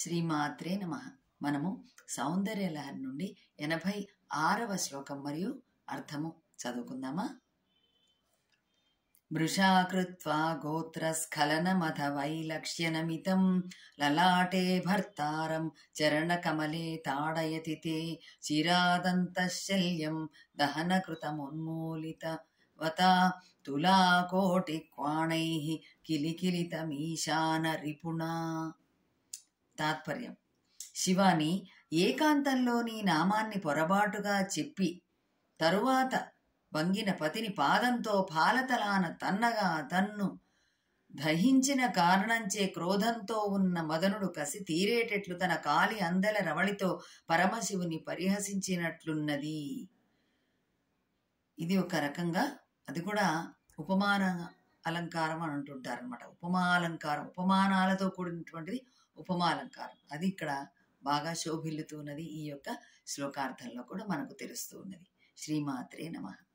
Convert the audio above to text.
శ్రీమాత్రే నమ మనము సౌందర్యలహరి నుండి ఎనభై ఆరవ శ్లోకం మరియు అర్థము చదువుకుందామా మృషా కృత్వా గోత్రస్ఖలనమథ వైలక్ష్యనమితం లలాటే భర్తారం చరణకమలే తాడయతి తే చిరాదంతశల్యం దహనకృతమున్మూలిత వతా క్వాణై కిలికిలితమీశాన రిపుణా తాత్పర్యం శివాని ఏకాంతంలోని నామాన్ని పొరపాటుగా చెప్పి తరువాత వంగిన పతిని పాదంతో పాలతలాన తన్నగా తన్ను దహించిన కారణంచే క్రోధంతో ఉన్న మదనుడు కసి తీరేటట్లు తన కాలి అందల రవళితో పరమశివుని పరిహసించినట్లున్నది ఇది ఒక రకంగా అది కూడా ఉపమాన అలంకారం అని అంటుంటారనమాట ఉపమాలంకారం ఉపమానాలతో కూడినటువంటిది ఉపమాలంకారం అది ఇక్కడ బాగా శోభిల్లుతున్నది ఈ యొక్క శ్లోకార్థంలో కూడా మనకు తెలుస్తూ ఉన్నది శ్రీమాత్రే నమః